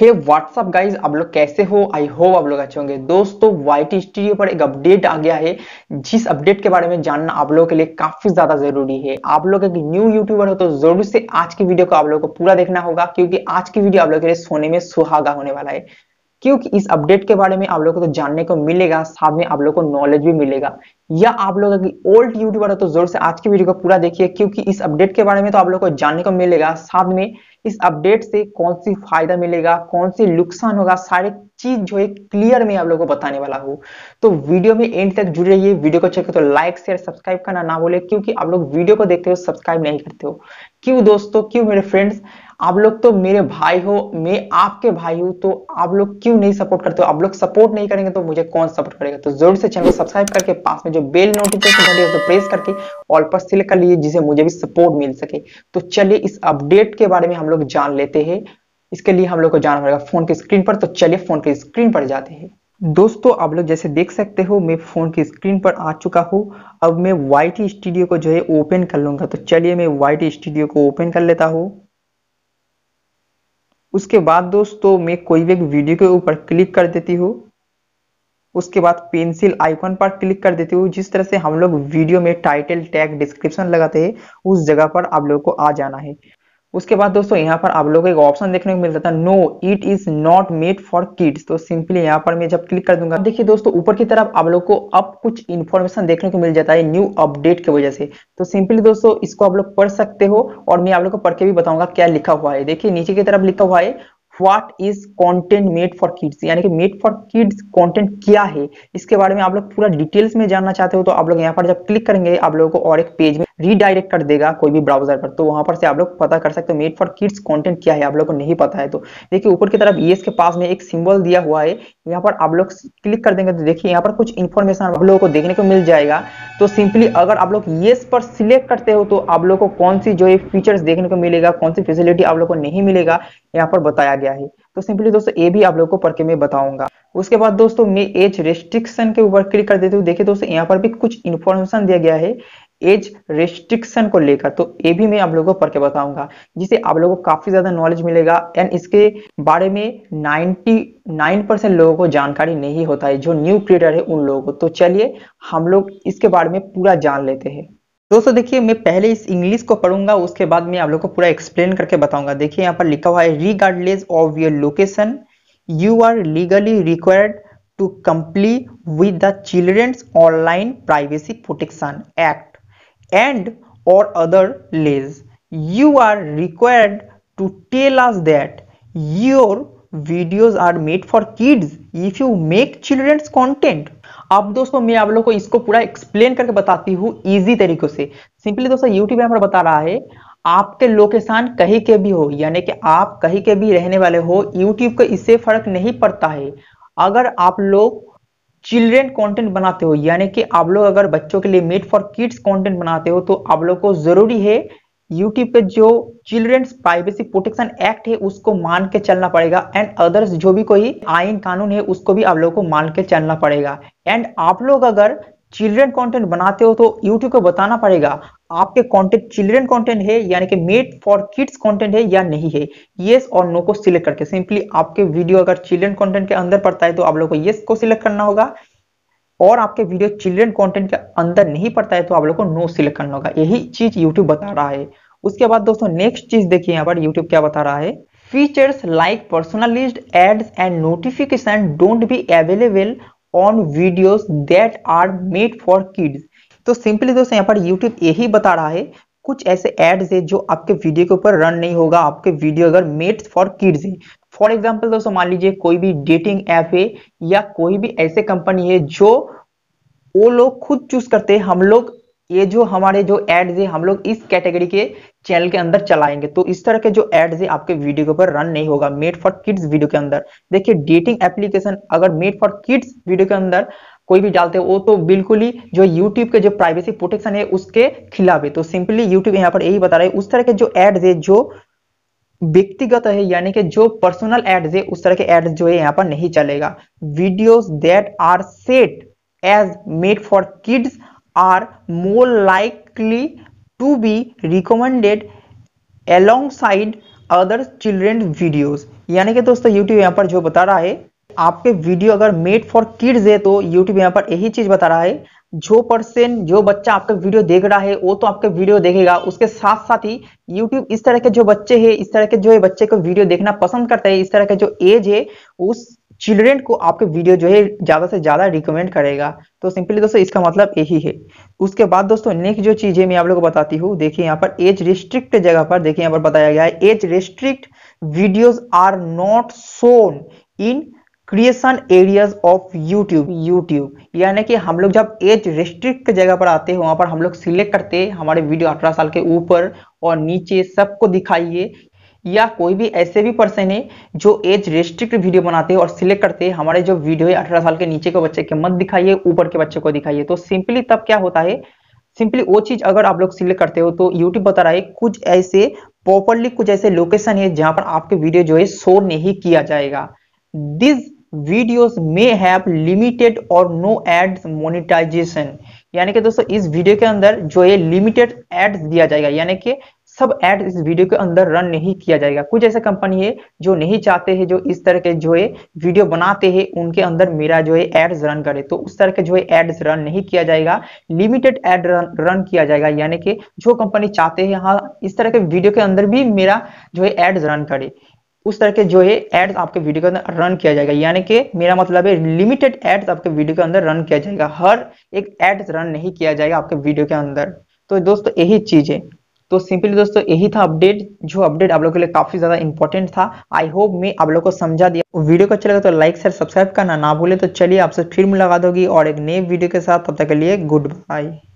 हे what's up guys आप लोग कैसे हो आई होप आप लोग अच्छे होंगे दोस्तों वाई टी स्टूडियो पर एक अपडेट आ गया है जिस अपडेट के बारे में जानना आप लोगों के लिए काफी ज्यादा जरूरी है आप लोग एक न्यू यूट्यूबर हो तो जरूर से आज की वीडियो को आप लोगों को पूरा देखना होगा क्योंकि आज की वीडियो आप लोगों के लिए सोने में सुहागा होने वाला है क्योंकि इस अपडेट के बारे में आप लोगों को तो जानने को मिलेगा साथ में आप लोगों को नॉलेज भी मिलेगा या आप लोग ओल्ड यूट्यूबर हो तो जोर से आज की वीडियो को पूरा देखिए क्योंकि इस अपडेट के बारे में तो आप लोगों को जानने को मिलेगा साथ में इस अपडेट से कौन सी फायदा मिलेगा कौन सी नुकसान होगा सारे चीज जो है क्लियर में आप लोगों को बताने वाला हूँ तो वीडियो में एंड तक जुड़े रहिए वीडियो को चेक तो लाइक शेयर सब्सक्राइब करना ना बोले क्योंकि आप लोग वीडियो को देखते हो सब्सक्राइब नहीं करते हो क्यों दोस्तों क्यों मेरे फ्रेंड्स आप लोग तो मेरे भाई हो मैं आपके भाई हूं तो आप लोग क्यों नहीं सपोर्ट करते हो आप लोग सपोर्ट नहीं करेंगे तो मुझे कौन सपोर्ट करेगा तो जरूर से चैनल सब्सक्राइब करके पास में जो बेल नोटिफिकेशन तो प्रेस करके ऑल पर सिलेक्ट कर लीजिए जिसे मुझे भी सपोर्ट मिल सके तो चलिए इस अपडेट के बारे में हम लोग जान लेते हैं इसके लिए हम लोग को जाना पड़ेगा फोन की स्क्रीन पर तो चलिए फोन की स्क्रीन पर जाते हैं दोस्तों आप लोग जैसे देख सकते हो मैं फ़ोन की स्क्रीन पर आ चुका हूँ अब मैं वाई स्टूडियो को जो है ओपन कर लूंगा तो चलिए मैं वाई स्टूडियो को ओपन कर लेता हूँ उसके बाद दोस्तों मैं कोई भी एक वीडियो के ऊपर क्लिक कर देती हूँ उसके बाद पेंसिल आइकॉन पर क्लिक कर देती हूँ जिस तरह से हम लोग वीडियो में टाइटल टैग डिस्क्रिप्शन लगाते हैं उस जगह पर आप लोगों को आ जाना है उसके बाद दोस्तों यहाँ पर आप लोगों को एक ऑप्शन देखने को मिल जाता है no it is not made for kids तो सिंपली यहाँ पर मैं जब क्लिक कर दूंगा देखिए दोस्तों ऊपर की तरफ आप लोग को अब कुछ इन्फॉर्मेशन देखने को मिल जाता है न्यू अपडेट की वजह से तो सिंपली दोस्तों इसको आप लोग पढ़ सकते हो और मैं आप लोग को पढ़ के भी बताऊंगा क्या लिखा हुआ है देखिए नीचे की तरफ लिखा हुआ है what is content made for kids यानी कि मेड फॉर किड्स कॉन्टेंट क्या है इसके बारे में आप लोग पूरा डिटेल्स में जानना चाहते हो तो आप लोग यहाँ पर जब क्लिक करेंगे आप लोगों को और एक पेज में रीडायरेक्ट कर देगा कोई भी ब्राउजर पर तो वहां पर से आप लोग पता कर सकते हो मेड फॉर किड्स कंटेंट क्या है आप लोग को नहीं पता है तो देखिए ऊपर की तरफ ईएस के पास में एक सिंबल दिया हुआ है यहाँ पर आप लोग क्लिक कर देंगे तो देखिए यहाँ पर कुछ इन्फॉर्मेशन आप लोगों को देखने को मिल जाएगा तो सिंपली अगर आप लोग येस पर सिलेक्ट करते हो तो आप लोग को कौन सी जो है फीचर्स देखने को मिलेगा कौन सी फैसिलिटी आप लोग को नहीं मिलेगा यहाँ पर बताया गया है तो सिंपली दोस्तों ये भी आप लोग को पढ़ के मैं बताऊंगा उसके बाद दोस्तों मैं एज रेस्ट्रिक्शन के ऊपर क्लिक कर देती हूँ देखिए दोस्तों यहाँ पर भी कुछ इन्फॉर्मेशन दिया गया है एज रेस्ट्रिक्शन को लेकर तो ये भी मैं आप लोगों को पढ़ के बताऊंगा जिसे आप लोगों को काफी ज्यादा नॉलेज मिलेगा एंड इसके बारे में 99 परसेंट लोगों को जानकारी नहीं होता है जो न्यू क्रिएटर है उन लोगों को तो चलिए हम लोग इसके बारे में पूरा जान लेते हैं दोस्तों देखिए मैं पहले इस इंग्लिश को पढ़ूंगा उसके बाद मैं आप लोग को पूरा एक्सप्लेन करके बताऊंगा देखिए यहाँ पर लिखा हुआ है regardless of your location you are legally required to comply with the children's online privacy protection act and or other less you are required to tell us that your videos are made for kids if you make children's content अब दोस्तों मैं आप लोग को इसको पूरा explain करके बताती हूँ इजी तरीकों से सिंपली दोस्तों यूट्यूब यहाँ पर बता रहा है आपके लोकेशन कहीं के भी हो यानी कि आप कहीं के भी रहने वाले हो यूट्यूब को इससे फर्क नहीं पड़ता है अगर आप लोग चिल्ड्रेन कंटेंट बनाते हो यानी कि आप लोग अगर बच्चों के लिए मेड फॉर किड्स कंटेंट बनाते हो तो आप लोग को जरूरी है यूट्यूब पे जो चिल्ड्रेन प्राइवेसी प्रोटेक्शन एक्ट है उसको मान के चलना पड़ेगा एंड अदर्स जो भी कोई आईन कानून है उसको भी आप लोग को मान के चलना पड़ेगा एंड आप लोग अगर चिल्ड्रेन कंटेंट बनाते हो तो यूट्यूब को बताना पड़ेगा आपके कंटेंट चिल्ड्रन कंटेंट है यानी कि मेड फॉर किड्स कंटेंट है या नहीं है येस और नो को सिलेक्ट करके सिंपली आपके वीडियो अगर चिल्ड्रन कंटेंट के अंदर पड़ता है तो आप लोग को येस को सिलेक्ट करना होगा और आपके वीडियो चिल्ड्रन कंटेंट के अंदर नहीं पड़ता है तो आप लोग को नो सिलेक्ट करना होगा यही चीज यूट्यूब बता रहा है उसके बाद दोस्तों नेक्स्ट चीज देखिए यहाँ पर यूट्यूब क्या बता रहा है features like personalised ads and notification don't be available on video that are made for kids तो सिंपली दोस्तों यहाँ पर यूट्यूब यही बता रहा है कुछ ऐसे एड्स है जो आपके वीडियो के ऊपर रन नहीं होगा आपके वीडियो अगर मेड फॉर किड्स है फॉर एग्जाम्पल दोस्तों मान लीजिए कोई भी डेटिंग ऐप है या कोई भी ऐसे कंपनी है जो वो लोग खुद चूज करते हैं हम लोग ये जो हमारे जो एड्स है हम लोग इस कैटेगरी के चैनल के अंदर चलाएंगे तो इस तरह के जो एड्स है आपके वीडियो के ऊपर रन नहीं होगा मेड फॉर किड्स वीडियो के अंदर देखिए डेटिंग एप्लीकेशन अगर मेड फॉर किड्स वीडियो के अंदर कोई भी डालते हो वो तो बिल्कुल ही जो यूट्यूब के जो प्राइवेसी प्रोटेक्शन है उसके खिलाफ है तो सिंपली यूट्यूब यहाँ पर यही बता रहा है उस तरह के जो एड्स है जो व्यक्तिगत है यानी कि जो पर्सनल एड्स है उस तरह के एड्स जो है यहाँ पर नहीं चलेगा video that are set as made for kids are more likely to be recommended alongside other children videos यानी कि दोस्तों यूट्यूब यहाँ पर जो बता रहा है आपके वीडियो अगर मेड फॉर किड्स है तो यूट्यूब यहाँ पर यही चीज बता रहा है जो पर्सन जो बच्चा आपका वीडियो देख रहा है वो तो आपके वीडियो देखेगा उसके साथ साथ ही यूट्यूब इस तरह के जो बच्चे हैं इस तरह के जो बच्चे को वीडियो देखना पसंद करते हैं इस तरह के जो एज है उस चिल्ड्रेन को आपके वीडियो जो है ज्यादा से ज्यादा रिकमेंड करेगा तो सिंपली दोस्तों इसका मतलब यही है उसके बाद दोस्तों नेक्स्ट जो चीज है मैं आप लोगों को बताती हूँ देखिए यहाँ पर एज रिस्ट्रिक्ट जगह पर देखिए यहाँ पर बताया गया है age restrict videos are not shown in creation areas of YouTube YouTube यानी कि हम लोग जब एज रिस्ट्रिक्ट के जगह पर आते हैं वहां पर हम लोग सिलेक्ट करते हैं हमारे वीडियो अठारह साल के ऊपर और नीचे सबको दिखाइए या कोई भी ऐसे भी पर्सन है जो एज रिस्ट्रिक्ट वीडियो बनाते हैं और सिलेक्ट करते हैं हमारे जो वीडियो है अठारह साल के नीचे के बच्चे के मत दिखाइए ऊपर के बच्चे को दिखाइए तो सिंपली तब क्या होता है सिंपली वो चीज अगर आप लोग सिलेक्ट करते हो तो यूट्यूब बता रहा है कुछ ऐसे प्रॉपरली कुछ ऐसे लोकेशन है जहां पर आपके वीडियो जो है शो नहीं किया जाएगा this videos may have limited और नो एड्स मोनिटाइजेशन यानी कि दोस्तों इस वीडियो के अंदर जो ये लिमिटेड एड्स दिया जाएगा यानी कि सब एड इस वीडियो के अंदर रन नहीं किया जाएगा कुछ ऐसे कंपनी है जो नहीं चाहते हैं जो इस तरह के जो है वीडियो बनाते हैं उनके अंदर मेरा जो है एड्स रन करे तो उस तरह के जो है एड्स रन नहीं किया जाएगा लिमिटेड एड रन रन किया जाएगा यानी कि जो कंपनी चाहते हैं हाँ इस तरह के वीडियो के अंदर भी मेरा जो है एड्स रन करे उस तरह के जो है एड्स आपके वीडियो के अंदर रन किया जाएगा यानी कि मेरा मतलब है लिमिटेड एड्स आपके वीडियो के अंदर रन किया जाएगा हर एक एड्स रन नहीं किया जाएगा आपके वीडियो के अंदर तो दोस्तों यही चीज है तो सिंपली दोस्तों यही था अपडेट जो अपडेट आप लोगों के लिए काफी ज्यादा इंपॉर्टेंट था आई होप मैं आप लोगों को समझा दिया वीडियो को अच्छा लगा तो लाइक शेयर सब्सक्राइब करना ना भूले तो चलिए आपसे फिर मुलाकात होगी और एक नए वीडियो के साथ तब तक के लिए गुड बाय